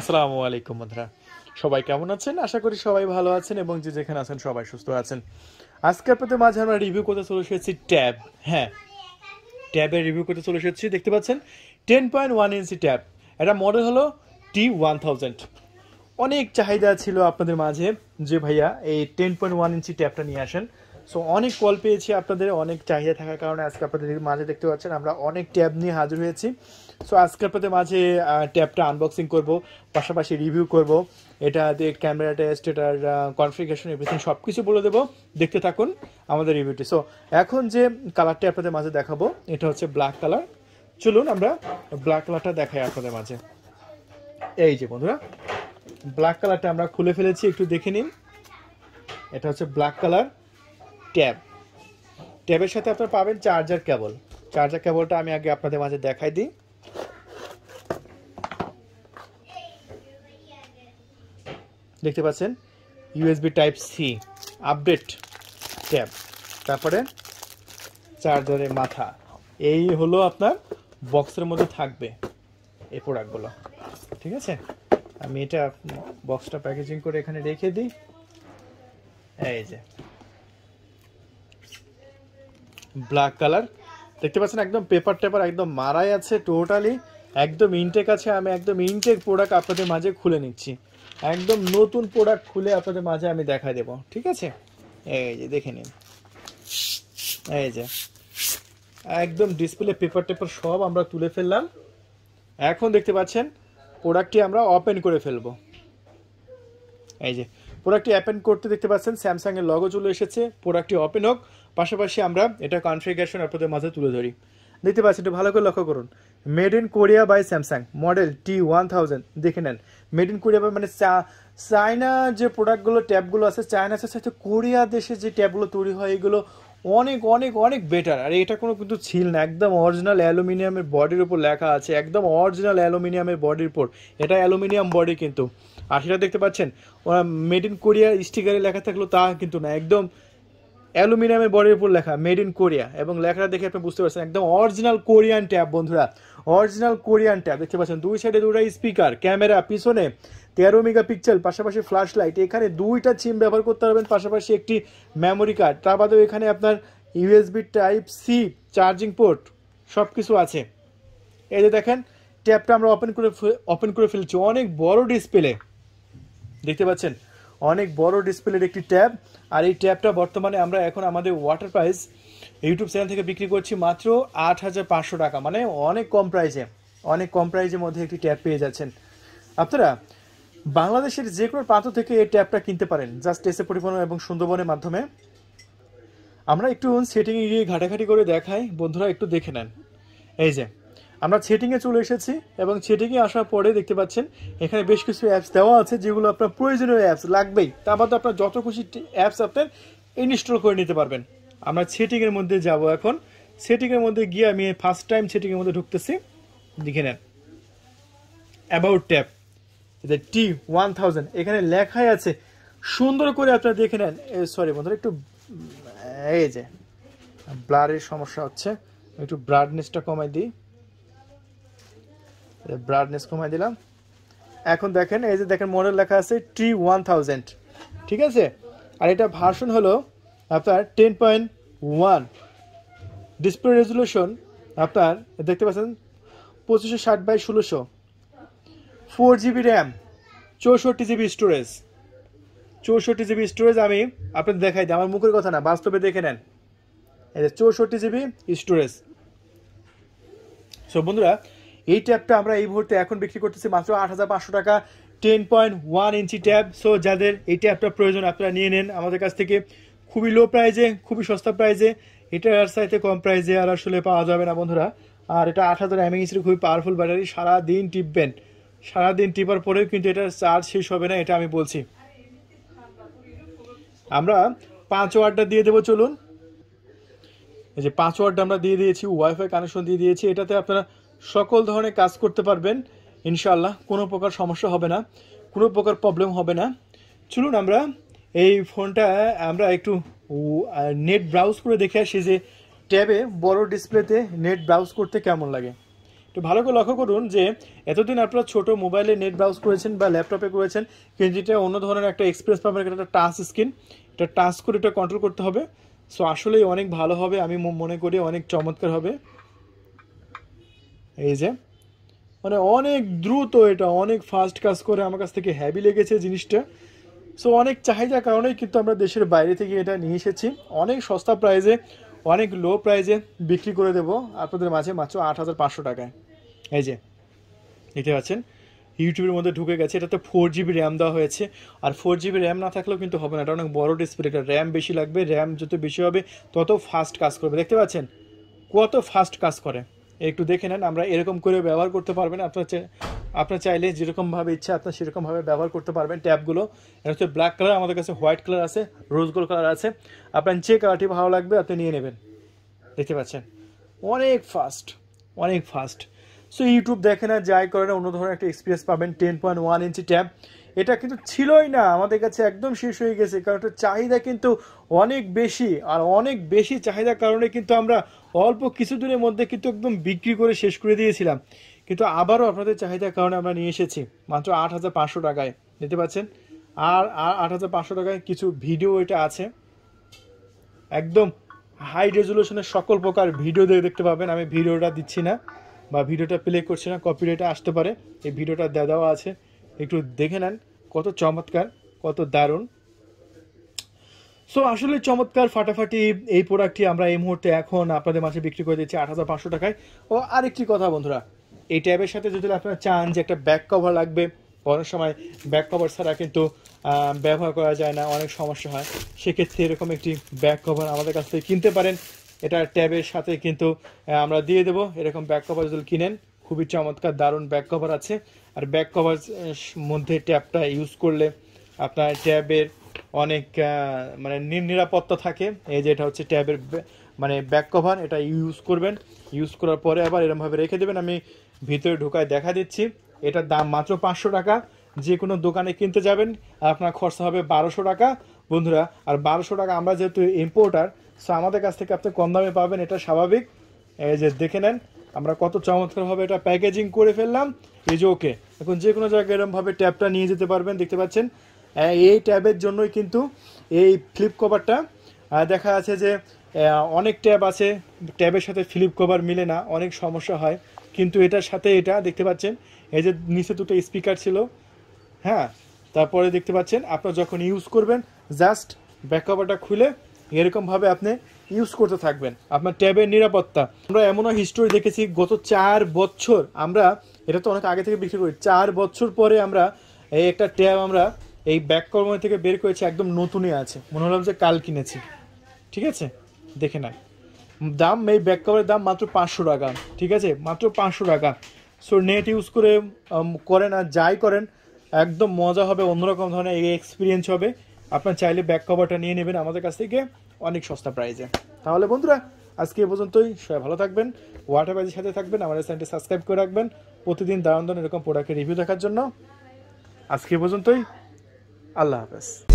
আসসালামু আলাইকুম বন্ধুরা সবাই কেমন আছেন আশা করি সবাই ভালো আছেন এবং যে যেখানে আছেন সবাই সুস্থ আছেন আজকে আপনাদের মাঝে আমরা রিভিউ করতে চলে এসেছি ট্যাব হ্যাঁ ট্যাবের রিভিউ করতে চলে এসেছি দেখতে পাচ্ছেন ten point one inch tab এটা মডেল হলো টি ওয়ান থাউজেন্ড অনেক চাহিদা ছিল আপনাদের মাঝে যে ভাইয়া এই টেন পয়েন্ট ওয়ান ইঞ্চি ট্যাবটা নিয়ে আসেন সো অনেক কল পেয়েছি আপনাদের অনেক চাহিদা থাকার কারণে আজকে আপনাদের মাঝে দেখতে পাচ্ছেন আমরা অনেক ট্যাব নিয়ে হাজির হয়েছি সো আজকের প্রতি মাঝে ট্যাবটা আনবক্সিং করব পাশাপাশি রিভিউ করব এটা দিয়ে ক্যামেরা টেস্ট এটার কনফিগারেশন এভরিথিং সব কিছু বলে দেবো দেখতে থাকুন আমাদের রিভিউটি সো এখন যে কালারটা আপনাদের মাঝে দেখাবো এটা হচ্ছে ব্ল্যাক কালার চলুন আমরা ব্ল্যাক কালারটা দেখাই আপনাদের মাঝে এই যে বন্ধুরা ব্ল্যাক কালারটা আমরা খুলে ফেলেছি একটু দেখে নিন এটা হচ্ছে ব্ল্যাক কালার ট্যাব ট্যাবের সাথে আপনারা পাবেন চার্জার কেবল চার্জার কেবলটা আমি আগে আপনাদের মাঝে দেখাই দিই দেখতে পাচ্ছেন USB type C update tab তারপরে চার্জারের মাথা এই হলো আপনার বক্সের মধ্যে থাকবে এই প্রোডাক্টগুলো ঠিক আছে আমি এটা বক্সটা প্যাকেজিং করে এখানে রেখে দিই এই যে ব্ল্যাক কালার দেখতে পাচ্ছেন একদম পেপার টেপার একদম মারাই আছে টোটালি একদম ইনটেক আছে আমি একদম ইনটেক প্রোডাক্ট আপনাদের মাঝে খুলে নিচ্ছি একদম নতুন প্রোডাক্ট খুলে আপনাদের মাঝে আমি দেখা দেব ঠিক আছে এই যে দেখে নিন এই যে একদম ডিসপ্লে পেপার টেপার সব আমরা তুলে ফেললাম এখন দেখতে পাচ্ছেন প্রোডাক্টটি আমরা ওপেন করে ফেলব এই যে প্রোডাক্টটি ওপেন করতে দেখতে পাচ্ছেন স্যামসাংয়ের লগো চলে এসেছে প্রোডাক্টটি ওপেন হোক পাশাপাশি আমরা এটা কনফিগারেশন আপনাদের মাঝে তুলে ধরি দেখতে পাচ্ছি একটু ভালো করে লক্ষ্য করুন made in Korea by Samsung model T one thousand দেখে নেন মেড ইন কোরিয়া বাই মানে চায়না যে প্রোডাক্টগুলো ট্যাবগুলো আছে চায়না সাথে কোরিয়া দেশে যে ট্যাবগুলো তৈরি হয় এগুলো অনেক অনেক অনেক বেটার আর এটা কোনো কিন্তু ছিল না একদম অরিজিনাল অ্যালুমিনিয়ামের বডির উপর লেখা আছে একদম অরিজিনাল অ্যালুমিনিয়ামের বডির উপর এটা অ্যালুমিনিয়াম বডি কিন্তু আর সেটা দেখতে পাচ্ছেন ওরা মেড ইন কোরিয়া স্টিকারে লেখা থাকলো তা কিন্তু না একদম অ্যালুমিনিয়ামের বডির উপর লেখা মেড ইন কোরিয়া এবং লেখাটা দেখে আপনি বুঝতে পারছেন একদম অরিজিনাল কোরিয়ান ট্যাব বন্ধুরা অরিজিনাল কোরিয়ান ট্যাব দেখতে পাচ্ছেন দুই সাইডে দুটা স্পিকার ক্যামেরা পিছনে তেরো মেগাপিক্সেল পাশাপাশি ফ্ল্যাশ লাইট এখানে দুইটা সিম ব্যবহার করতে পারবেন পাশাপাশি একটি মেমোরি কার্ড তার বাদেও এখানে আপনার USB type C charging port সব কিছু আছে এই যে দেখেন ট্যাবটা আমরা ওপেন করে ওপেন করে ফেলছি অনেক বড় ডিসপ্লে দেখতে পাচ্ছেন অনেক বড় ডিসপ্লের একটি ট্যাব আর এই ট্যাবটা বর্তমানে আমরা এখন আমাদের ওয়াটার প্রাইস ইউটিউব চ্যানেল থেকে বিক্রি করছি মাত্র আট হাজার পাঁচশো টাকা মানে অনেক কম প্রাইজে অনেক কম প্রাইজের মধ্যে একটি ট্যাব পেয়ে যাচ্ছেন আপনারা বাংলাদেশের যে কোনো প্রান্ত থেকে এই ট্যাবটা কিনতে পারেন জাস্ট এসে পরিবহন এবং সুন্দরবনের মাধ্যমে আমরা একটু সেটিংয়ে গিয়ে ঘাটাঘাটি করে দেখাই বন্ধুরা একটু দেখে নেন এই যে আমরা ছেটিংয়ে চলে এসেছি এবং ছেটিংয়ে আসার পরে দেখতে পাচ্ছেন এখানে বেশ কিছু অ্যাপস দেওয়া আছে যেগুলো আপনার প্রয়োজনীয় অ্যাপস লাগবেই তার বাদে আপনার যত খুশি অ্যাপস আপনার ইনস্টল করে নিতে পারবেন আমরা ছেটিংয়ের মধ্যে যাব এখন ছেটিংয়ের মধ্যে গিয়ে আমি ফার্স্ট টাইম ছেটিংয়ের মধ্যে ঢুকতেছি দেখে নেন অ্যাবাউট ট্যাপ টি ওয়ান এখানে লেখাই আছে সুন্দর করে আপনারা দেখে নেন সরি বন্ধুরা একটু এই যে ব্লারের সমস্যা হচ্ছে একটু ব্রাডনেসটা কমাই দিই ব্রাডনেস কমাই দিলাম এখন দেখেন এই যে দেখেন মডেল লেখা আছে ট্রি ওয়ান ঠিক আছে আর এটা ভার্সন হলো আপনার ten point one display resolution আপনার দেখতে পাচ্ছেন পঁচিশশো ষাট বাই ষোলোশো ফোর জিবি র্যাম চৌষট্টি জিবি স্টোরেজ চৌষট্টি জিবি স্টোরেজ আমি আপনাদের দেখাই দিই আমার মুখের কথা না বাস্তবে দেখে নেন এই যে চৌষট্টি জিবি স্টোরেজ সো বন্ধুরা এই ট্যাবটা আমরা এই মুহূর্তে এখন বিক্রি করতেছি মাত্র আট হাজার পাঁচশো টাকা ten point one inch tab so যাদের এই ট্যাবটা প্রয়োজন আপনারা নিয়ে নেন আমাদের কাছ থেকে খুবই লো প্রাইজে খুবই সস্তা প্রাইজে আর সাইতে কম প্রাইজে আর আসলে পাওয়া যাবে না বন্ধুরা আর এটা আট হাজার ইঞ্চির খুবই পাওয়ারফুল ব্যাটারি সারাদিন টিপবেন সারাদিন টিপার পরেও কিন্তু এটার চার্জ শেষ হবে না এটা আমি বলছি আমরা পাঁচ ওয়ার্ডটা দিয়ে দেবো চলুন এই যে পাঁচ ওয়ার্ডটা আমরা দিয়ে দিয়েছি ওয়াইফাই কানেকশন দিয়ে দিয়েছি এটাতে আপনারা সকল ধরনের কাজ করতে পারবেন ইনশাল্লাহ কোনো প্রকার সমস্যা হবে না কোনো প্রকার প্রবলেম হবে না চলুন আমরা এই ফোনটা আমরা একটু নেট ব্রাউজ করে দেখে আসি যে ট্যাবে বড় ডিসপ্লেতে নেট ব্রাউজ করতে কেমন লাগে তো ভালো করে লক্ষ্য করুন যে এতদিন আপনারা ছোট মোবাইলে নেট ব্রাউজ করেছেন বা ল্যাপটপে করেছেন কিন্তু এটা অন্য ধরনের একটা এক্সপ্রেস পাবেন একটা টাচ স্ক্রিন এটা টাচ করে এটা কন্ট্রোল করতে হবে সো আসলেই অনেক ভালো হবে আমি মনে করি অনেক চমৎকার হবে এই যে মানে অনেক দ্রুত এটা অনেক ফাস্ট কাজ করে আমার কাছ থেকে হ্যাবি লেগেছে জিনিসটা সো অনেক চাহিদার কারণেই কিন্তু আমরা দেশের বাইরে থেকে এটা নিয়ে এসেছি অনেক সস্তা প্রাইজে অনেক লো প্রাইজে বিক্রি করে দেব আপনাদের মাঝে মাত্র আট হাজার পাঁচশো টাকায় এই যে দেখতে পাচ্ছেন ইউটিউবের মধ্যে ঢুকে গেছে এটাতে ফোর জিবি র্যাম দেওয়া হয়েছে আর ফোর জিবি র্যাম না থাকলেও কিন্তু হবে না এটা অনেক বড় ডিসপ্লে এটা র্যাম বেশি লাগবে র্যাম যত বেশি হবে তত ফাস্ট কাজ করবে দেখতে পাচ্ছেন কত ফাস্ট কাজ করে একটু দেখে নেন আমরা এরকম করে ব্যবহার করতে পারবেন আপনার আপনার চাইলে যেরকমভাবে ইচ্ছা আপনার সেরকমভাবে ব্যবহার করতে পারবেন ট্যাবগুলো এটা হচ্ছে ব্ল্যাক কালার আমাদের কাছে হোয়াইট কালার আছে রোজ গোল্ড কালার আছে আপনার যে কালারটি ভালো লাগবে আপনি নিয়ে নেবেন দেখতে পাচ্ছেন অনেক ফাস্ট অনেক ফাস্ট সো ইউটিউব দেখে না যাই করে না অন্য ধরনের একটা এক্সপিরিয়েন্স পাবেন ten point one inch tab এটা কিন্তু ছিলই না আমাদের কাছে একদম শেষ হয়ে গেছে কারণ এটা চাহিদা কিন্তু অনেক বেশি আর অনেক বেশি চাহিদার কারণে কিন্তু আমরা অল্প কিছুদিনের মধ্যে কিন্তু একদম বিক্রি করে শেষ করে দিয়েছিলাম কিন্তু আবারও আপনাদের চাহিদার কারণে আমরা নিয়ে এসেছি মাত্র আট হাজার পাঁচশো টাকায় নিতে পারছেন আর আট হাজার পাঁচশো টাকায় কিছু ভিডিও এটা আছে একদম হাই রেজুলেশনের সকল প্রকার ভিডিও দেখতে পাবেন আমি ভিডিওটা দিচ্ছি না বা ভিডিওটা প্লে করছি না কপিরাইটে আসতে পারে এই ভিডিওটা দেওয়া আছে একটু দেখে নেন কত চমৎকার কত দারুণ সো আসলে চমৎকার ফাটাফাটি এই প্রোডাক্টটি আমরা এই মুহূর্তে এখন আপনাদের মাঝে বিক্রি করে দিচ্ছি আট হাজার পাঁচশো টাকায় ও আরেকটি কথা বন্ধুরা এই ট্যাবের সাথে যদি আপনারা চান যে একটা ব্যাক কভার লাগবে অনেক সময় ব্যাক কভার ছাড়া কিন্তু ব্যবহার করা যায় না অনেক সমস্যা হয় সেক্ষেত্রে এরকম একটি ব্যাক কভার আমাদের কাছ থেকে কিনতে পারেন এটা ট্যাবের সাথে কিন্তু আমরা দিয়ে দেবো এরকম ব্যাক কভার যদি কিনেন খুবই চমৎকার দারুণ ব্যাক কভার আছে আর ব্যাক কভার মধ্যে ট্যাবটা ইউজ করলে আপনার ট্যাবের অনেক মানে নিরাপত্তা থাকে এই যে এটা হচ্ছে ট্যাবের মানে ব্যাক কভার এটা ইউজ করবেন ইউজ করার পরে আবার এরমভাবে রেখে দেবেন আমি ভিতরে ঢুকায় দেখা দিচ্ছি এটার দাম মাত্র পাঁচশো টাকা যে কোনো দোকানে কিনতে যাবেন আপনার খরচা হবে বারোশো টাকা বন্ধুরা আর বারোশো টাকা আমরা যেহেতু ইম্পোর্টার সো আমাদের কাছ থেকে আপনি কম দামে পাবেন এটা স্বাভাবিক এই যে দেখে নেন আমরা কত চমৎকারভাবে এটা প্যাকেজিং করে ফেললাম পেজ ওকে এখন যে কোনো জায়গায় এরমভাবে ট্যাবটা নিয়ে যেতে পারবেন দেখতে পাচ্ছেন এই ট্যাবের জন্যই কিন্তু এই ফ্লিপ কভারটা দেখা আছে যে অনেক ট্যাব আছে ট্যাবের সাথে ফ্লিপ কভার মিলে না অনেক সমস্যা হয় কিন্তু এটার সাথে এটা দেখতে পাচ্ছেন এই যে নিচে দুটো স্পিকার ছিল হ্যাঁ তারপরে দেখতে পাচ্ছেন আপনার যখন ইউজ করবেন জাস্ট ব্যাক কভারটা খুলে এরকমভাবে আপনি ইউজ করতে থাকবেন আপনার ট্যাবের নিরাপত্তা আমরা এমনও হিস্টোরি দেখেছি গত চার বছর আমরা এটা তো অনেক আগে থেকে বিক্রি করি চার বছর পরে আমরা এই একটা ট্যাব আমরা এই ব্যাক কর্মার থেকে বের করেছি একদম নতুনই আছে মনে হলাম যে কাল কিনেছি ঠিক আছে দেখে নাই দাম এই ব্যাক কভারের দাম মাত্র পাঁচশো টাকা ঠিক আছে মাত্র পাঁচশো টাকা সো নেট ইউজ করে করেন আর যাই করেন একদম মজা হবে অন্যরকম ধরনের এই এক্সপিরিয়েন্স হবে আপনার চাইলে ব্যাক কভারটা নিয়ে নেবেন আমাদের কাছ থেকে অনেক সস্তা প্রাইজে তাহলে বন্ধুরা আজকে এ পর্যন্তই সবাই ভালো থাকবেন ওয়াটার বাজির সাথে থাকবেন আমাদের চ্যানেলটি সাবস্ক্রাইব করে রাখবেন প্রতিদিন দারুণ দারুণ এরকম প্রোডাক্টের রিভিউ দেখার জন্য আজকে এ পর্যন্তই আল্লাহ হাফেজ